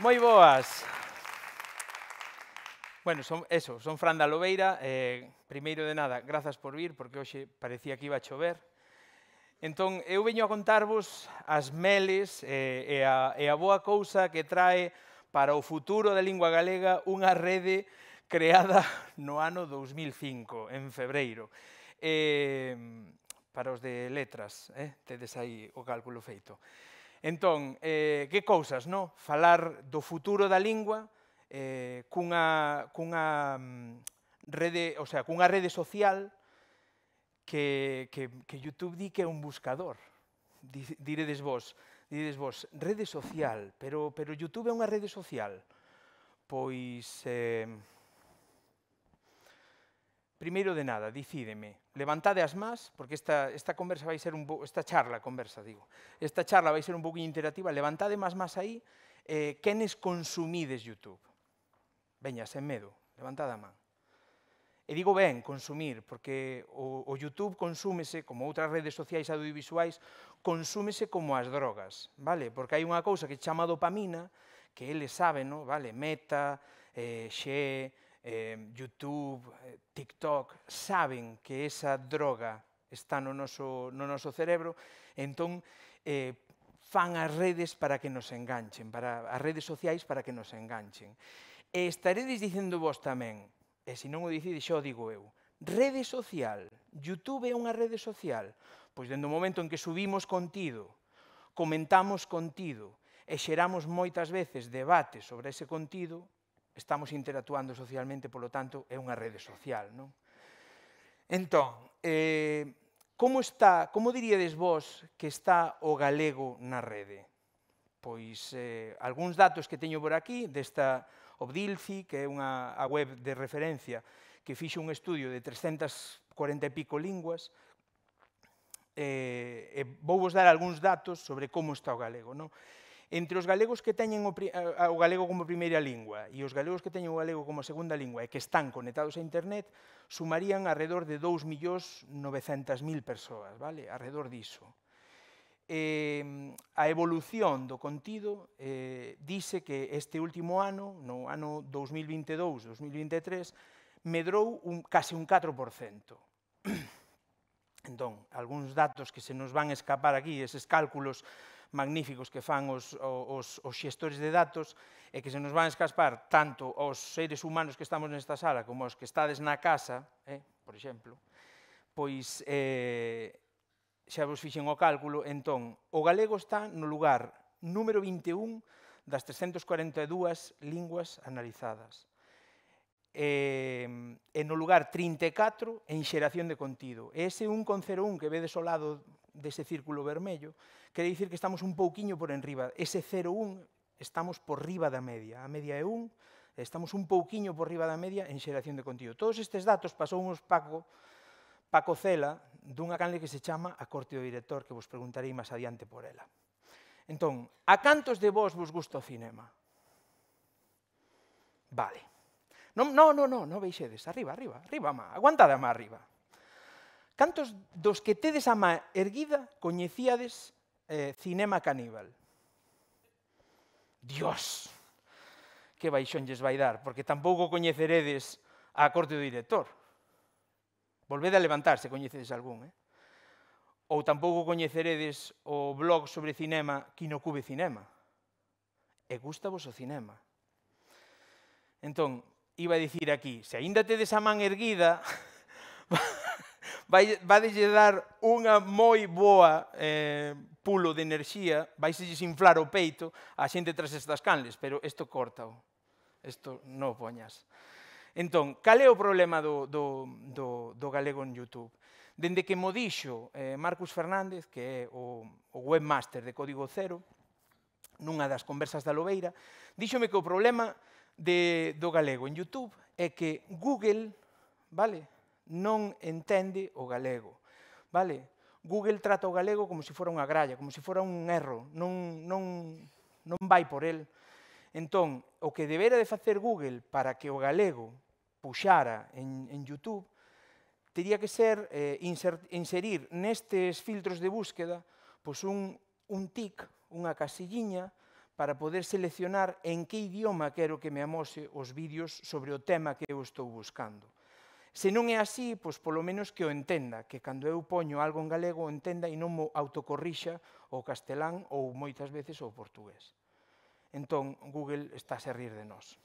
Moi boas. Bueno, son, eso, son Fran da Lobeira. Eh, primeiro de nada, grazas por vir, porque hoxe parecía que iba a chover. Entón, eu veño a contarvos as meles eh, e, a, e a boa cousa que trae para o futuro da lingua galega unha rede creada no ano 2005, en febreiro. Eh, para os de letras, eh, tedes aí o cálculo feito. Entón, eh, que cousas, no? Falar do futuro da lingua eh, cunha, cunha, mm, rede, o sea, cunha rede social que, que, que YouTube di que é un buscador. Diredes vos, diredes vos, rede social, pero, pero YouTube é unha rede social. Pois, eh, primeiro de nada, dicídeme, levantade as más, porque esta, esta conversa vai ser un esta charla, conversa, digo, esta charla vai ser un pouco interactiva, levantade máis más aí, eh, quenes consumides YouTube? Veña, sen medo, levantade a man. E digo ben, consumir, porque o, o YouTube consúmese, como outras redes sociais audiovisuais, consúmese como as drogas, vale? Porque hai unha cousa que chama dopamina, que eles saben, no? vale? Meta, eh, xe, eh, YouTube, TikTok, saben que esa droga está no noso, no noso cerebro, entón eh, fan as redes para que nos enganchen, para as redes sociais para que nos enganchen. E estaredes dicendo vos tamén, e se non o dicides, xa o digo eu, rede social, YouTube é unha rede social, pois dentro do momento en que subimos contido, comentamos contido e xeramos moitas veces debates sobre ese contido, estamos interactuando socialmente, polo tanto, é unha rede social. Non? Entón, eh, como está, como diríades vos que está o galego na rede? Pois eh, algúns datos que teño por aquí desta Obdilci, que é unha a web de referencia que fixe un estudio de 340 e pico linguas, eh, e vou vos dar algúns datos sobre como está o galego. Non? entre os galegos que teñen o, o galego como primeira lingua e os galegos que teñen o galego como segunda lingua e que están conectados a internet, sumarían alrededor de 2.900.000 persoas, vale? alrededor diso. Eh, a evolución do contido eh, dice que este último ano, no ano 2022-2023, medrou un, case un 4%. entón, algúns datos que se nos van escapar aquí, eses cálculos magníficos que fan os, os, os xestores de datos e que se nos van escaspar tanto aos seres humanos que estamos nesta sala como aos que estades na casa, eh, por exemplo, pois eh, xa vos fixen o cálculo, entón, o galego está no lugar número 21 das 342 linguas analizadas eh, en o lugar 34 en xeración de contido. E ese 1,01 que vedes ao lado dese círculo vermello, quere dicir que estamos un pouquiño por enriba. Ese 0,1 estamos por riba da media. A media é 1, estamos un pouquiño por riba da media en xeración de contido. Todos estes datos pasou unhos Paco, Paco Cela dunha canle que se chama A Corte do Director, que vos preguntarei máis adiante por ela. Entón, a cantos de vos vos gusta o cinema? Vale. Non, non, non, non, non veixedes, arriba, arriba, arriba, má, aguantada má arriba. Cantos dos que tedes a má erguida coñecíades eh, cinema caníbal? Dios, que baixón lles vai dar, porque tampouco coñeceredes a corte do director. Volvede a levantarse, coñecedes algún, eh? ou tampouco coñeceredes o blog sobre cinema Kinocube Cinema. E vos o cinema. Entón, iba a dicir aquí, se aínda tedes a man erguida, vai, vadelle dar unha moi boa eh, pulo de enerxía, se inflar o peito a xente tras estas canles, pero isto o. isto non o poñas. Entón, cal é o problema do, do, do, do galego en YouTube? Dende que mo dixo eh, Marcus Fernández, que é o, o webmaster de Código Cero, nunha das conversas da Lobeira, díxome que o problema de, do galego en YouTube é que Google, vale, non entende o galego. Vale? Google trata o galego como se fora unha gralla, como se fora un erro, non, non, non vai por el. Entón, o que debera de facer Google para que o galego puxara en, en YouTube, teria que ser eh, insert, inserir nestes filtros de búsqueda pois un, un tic, unha casilliña, para poder seleccionar en que idioma quero que me amose os vídeos sobre o tema que eu estou buscando. Se non é así, pois polo menos que o entenda, que cando eu poño algo en galego o entenda e non mo autocorrixa o castelán ou moitas veces o portugués. Entón, Google está a se rir de nós.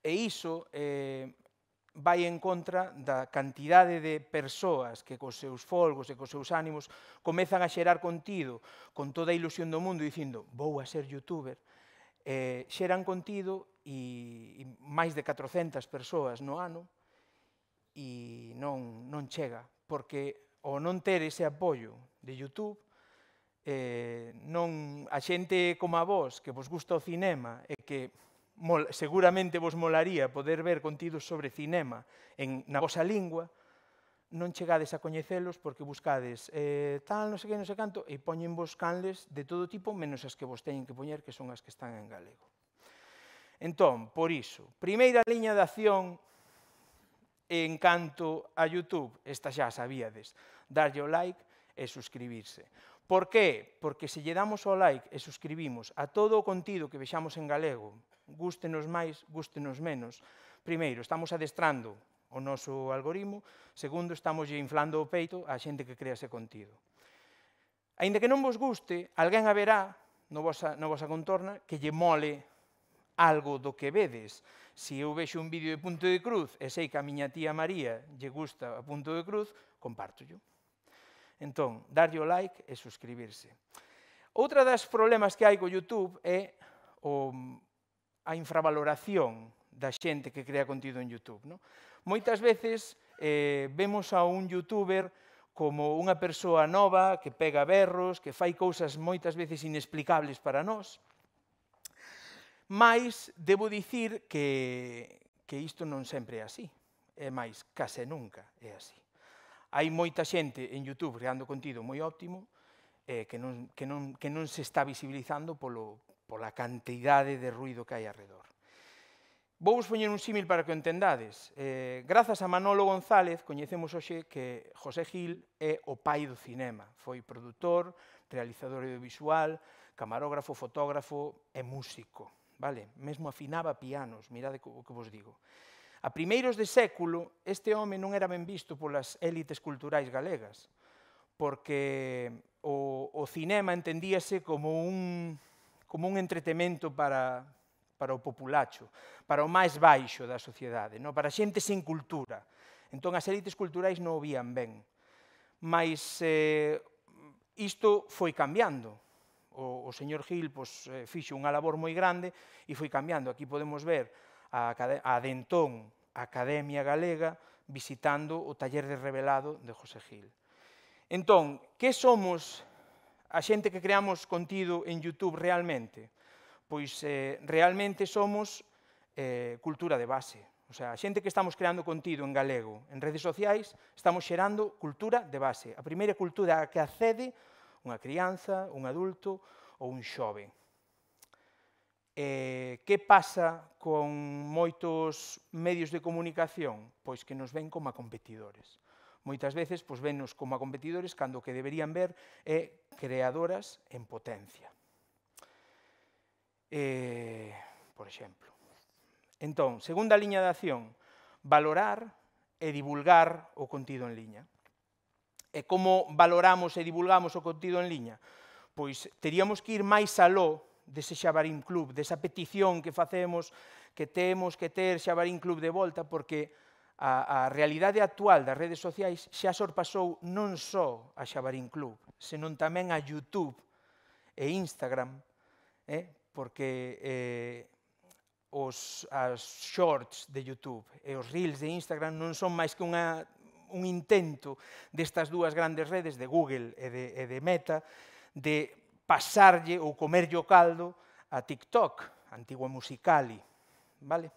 E iso eh, vai en contra da cantidade de persoas que cos seus folgos e cos seus ánimos comezan a xerar contido con toda a ilusión do mundo dicindo vou a ser youtuber, eh, xeran contido e, e máis de 400 persoas no ano e non, non chega, porque o non ter ese apoio de YouTube eh, non a xente como a vós que vos gusta o cinema e que mol, seguramente vos molaría poder ver contidos sobre cinema en, na vosa lingua, non chegades a coñecelos porque buscades eh, tal, non sei que, non sei canto, e poñen vos canles de todo tipo, menos as que vos teñen que poñer, que son as que están en galego. Entón, por iso, primeira liña de acción en canto a YouTube, esta xa sabíades, darlle o like e suscribirse. Por qué? Porque se lle damos o like e suscribimos a todo o contido que vexamos en galego, gústenos máis, gústenos menos. Primeiro, estamos adestrando o noso algoritmo, segundo, estamos inflando o peito á xente que crea ese contido. Ainda que non vos guste, alguén haberá no vosa, no vosa contorna que lle mole algo do que vedes. Se eu vexo un vídeo de Punto de Cruz e sei que a miña tía María lle gusta a Punto de Cruz, yo. Entón, darlle o like e suscribirse. Outra das problemas que hai co YouTube é o, a infravaloración da xente que crea contido en YouTube. No? Moitas veces eh, vemos a un youtuber como unha persoa nova que pega berros, que fai cousas moitas veces inexplicables para nós. Mais debo dicir que, que isto non sempre é así. É máis, case nunca é así. Hai moita xente en YouTube creando contido moi óptimo eh, que, non, que, non, que non se está visibilizando polo, pola cantidade de ruido que hai alrededor. Vou vos poñer un símil para que o entendades. Eh, grazas a Manolo González, coñecemos hoxe que José Gil é o pai do cinema. Foi produtor, realizador audiovisual, camarógrafo, fotógrafo e músico. Vale? Mesmo afinaba pianos, mirade o que vos digo. A primeiros de século, este home non era ben visto polas élites culturais galegas, porque o, o cinema entendíase como un como un entretemento para, para o populacho, para o máis baixo da sociedade, no? para xente sen cultura. Entón, as élites culturais non o vían ben. Mas eh, isto foi cambiando. O, o señor Gil pois, eh, fixo unha labor moi grande e foi cambiando. Aquí podemos ver a, a Dentón, a Academia Galega, visitando o taller de revelado de José Gil. Entón, que somos a xente que creamos contido en YouTube realmente? Pois eh, realmente somos eh, cultura de base. O sea, a xente que estamos creando contido en galego en redes sociais, estamos xerando cultura de base. A primeira cultura a que accede unha crianza, un adulto ou un xove. Eh, que pasa con moitos medios de comunicación? Pois que nos ven como competidores moitas veces pois, vennos como a competidores cando o que deberían ver é creadoras en potencia. Eh, por exemplo. Entón, segunda liña de acción, valorar e divulgar o contido en liña. E como valoramos e divulgamos o contido en liña? Pois teríamos que ir máis aló dese Xabarín Club, desa petición que facemos, que temos que ter Xabarín Club de volta, porque a, a realidade actual das redes sociais xa sorpasou non só a Xabarín Club, senón tamén a YouTube e Instagram, eh? porque eh, os as shorts de YouTube e os reels de Instagram non son máis que unha, un intento destas dúas grandes redes de Google e de, e de Meta de pasarlle ou comerlle o caldo a TikTok, antigua Musicali, vale?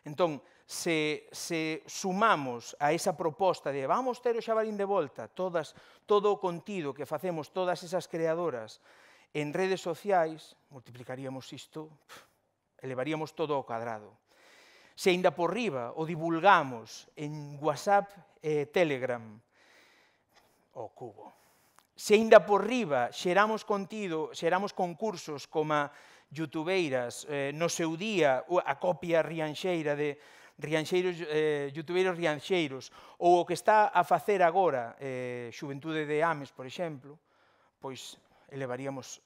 Entón, se, se sumamos a esa proposta de vamos ter o Xabarín de volta, todas, todo o contido que facemos todas esas creadoras en redes sociais, multiplicaríamos isto, elevaríamos todo ao cadrado. Se ainda por riba o divulgamos en WhatsApp e Telegram, o cubo. Se ainda por riba xeramos contido, xeramos concursos como youtubeiras, eh, no seu día a copia rianxeira de, rianxeiros, eh, youtuberos rianxeiros, ou o que está a facer agora eh, Xuventude de Ames, por exemplo, pois elevaríamos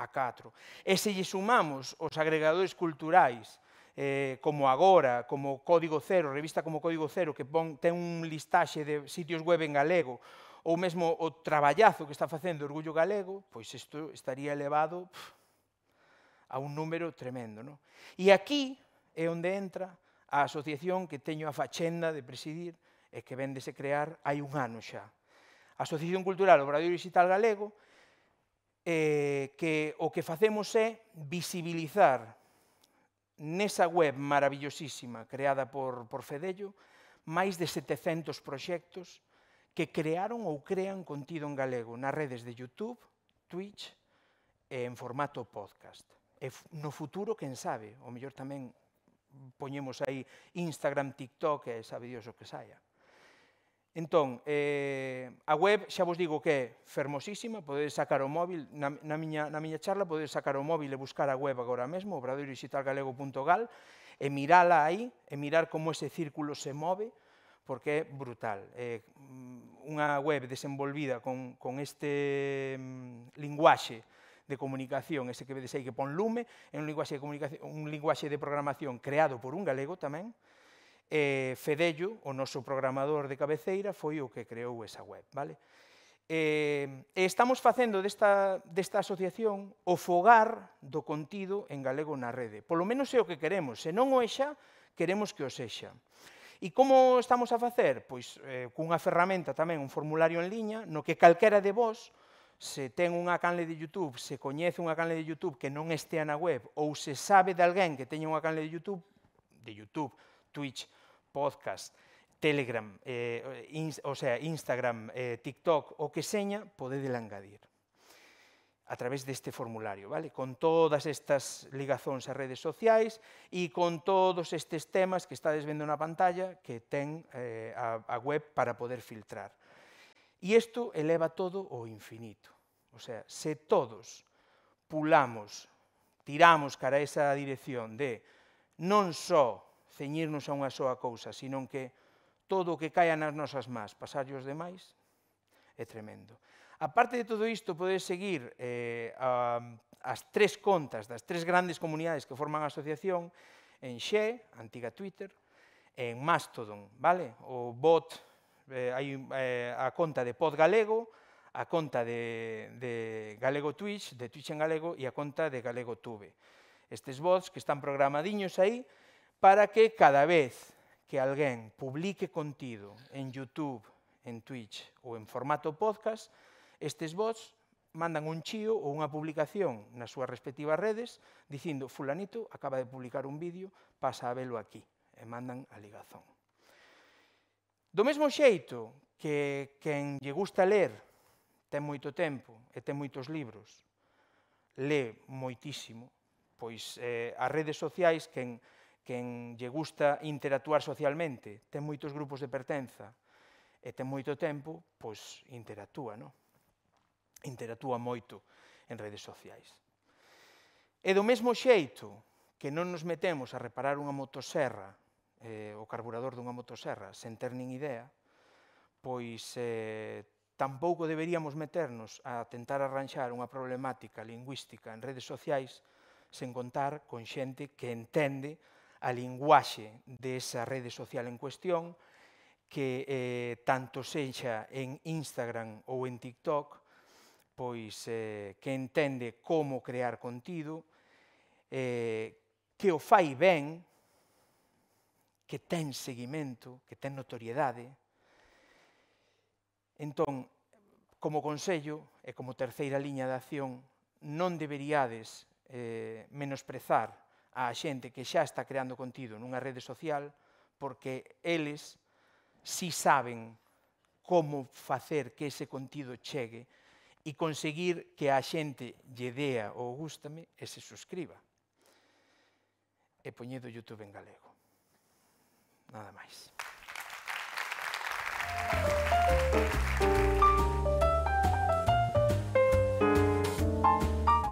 a 4. E se lle sumamos os agregadores culturais, eh, como Agora, como Código Cero, revista como Código Cero, que pon, ten un listaxe de sitios web en galego, ou mesmo o traballazo que está facendo Orgullo Galego, pois isto estaría elevado pff, a un número tremendo. No? E aquí é onde entra a asociación que teño a fachenda de presidir e que vendese crear hai un ano xa. A Asociación Cultural Obradoiro Digital Galego eh, que o que facemos é visibilizar nesa web maravillosísima creada por, por Fedello máis de 700 proxectos que crearon ou crean contido en galego nas redes de YouTube, Twitch e en formato podcast. E no futuro, quen sabe, o mellor tamén poñemos aí Instagram, TikTok e Dios o que saia. Entón, eh, a web xa vos digo que é fermosísima, podedes sacar o móvil, na, na, miña, na miña charla podedes sacar o móvil e buscar a web agora mesmo, obradoirixitalgalego.gal, e mirala aí, e mirar como ese círculo se move, porque é brutal. É mm, unha web desenvolvida con, con este mm, linguaxe de comunicación, ese que vedes aí que pon lume, é un linguaxe de, comunicación, un linguaxe de programación creado por un galego tamén, eh, Fedello, o noso programador de cabeceira, foi o que creou esa web. Vale? Eh, estamos facendo desta, desta asociación o fogar do contido en galego na rede. Polo menos é o que queremos, se non o é xa, queremos que o sexa. E como estamos a facer? Pois eh, cunha ferramenta tamén, un formulario en liña, no que calquera de vós se ten unha canle de YouTube, se coñece unha canle de YouTube que non estea na web, ou se sabe de alguén que teña unha canle de YouTube, de YouTube, Twitch, podcast, Telegram, eh, in, o sea, Instagram, eh, TikTok, o que seña, podedes engadir a través deste formulario, vale? Con todas estas ligazóns a redes sociais e con todos estes temas que estades vendo na pantalla que ten eh, a, a web para poder filtrar. E isto eleva todo ao infinito. O sea, se todos pulamos, tiramos cara a esa dirección de non só ceñirnos a unha soa cousa, sino que todo o que caia nas nosas más, pasarlle os demais, é tremendo. A parte de todo isto, podes seguir eh, a, as tres contas das tres grandes comunidades que forman a asociación en Xe, antiga Twitter, en Mastodon, vale? O bot eh, hai eh, a conta de Pod Galego, a conta de, de Galego Twitch, de Twitch en Galego, e a conta de Galego Tube. Estes bots que están programadiños aí para que cada vez que alguén publique contido en YouTube, en Twitch ou en formato podcast, estes bots mandan un chío ou unha publicación nas súas respectivas redes dicindo fulanito acaba de publicar un vídeo, pasa a velo aquí e mandan a ligazón. Do mesmo xeito que quen lle gusta ler ten moito tempo e ten moitos libros, lé moitísimo, pois eh, as redes sociais, quen, quen lle gusta interactuar socialmente, ten moitos grupos de pertenza e ten moito tempo, pois interactúa, non? Interactúa moito en redes sociais. E do mesmo xeito que non nos metemos a reparar unha motoserra eh, o carburador dunha motoserra sen ter nin idea, pois eh, tampouco deberíamos meternos a tentar arranxar unha problemática lingüística en redes sociais sen contar con xente que entende a linguaxe desa rede social en cuestión, que eh, tanto sexa en Instagram ou en TikTok, pois eh, que entende como crear contido, eh, que o fai ben, que ten seguimento, que ten notoriedade. Entón, como consello e como terceira liña de acción, non deberíades eh, menosprezar a xente que xa está creando contido nunha rede social porque eles si saben como facer que ese contido chegue e conseguir que a xente lle dea ou gústame e se suscriba. E poñedo YouTube en galego. Nada mais.